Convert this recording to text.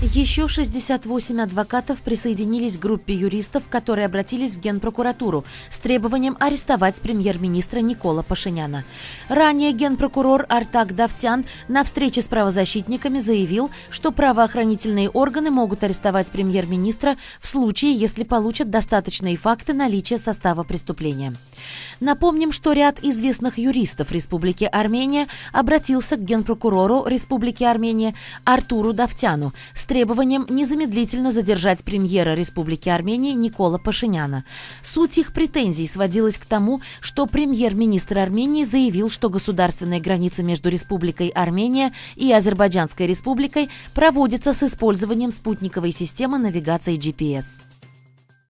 Еще 68 адвокатов присоединились к группе юристов, которые обратились в Генпрокуратуру с требованием арестовать премьер-министра Никола Пашиняна. Ранее генпрокурор Артак Давтян на встрече с правозащитниками заявил, что правоохранительные органы могут арестовать премьер-министра в случае, если получат достаточные факты наличия состава преступления. Напомним, что ряд известных юристов Республики Армения обратился к генпрокурору Республики Армения Артуру Давтяну с требованием незамедлительно задержать премьера Республики Армения Никола Пашиняна. Суть их претензий сводилась к тому, что премьер-министр Армении заявил, что государственная граница между Республикой Армения и Азербайджанской Республикой проводится с использованием спутниковой системы навигации GPS.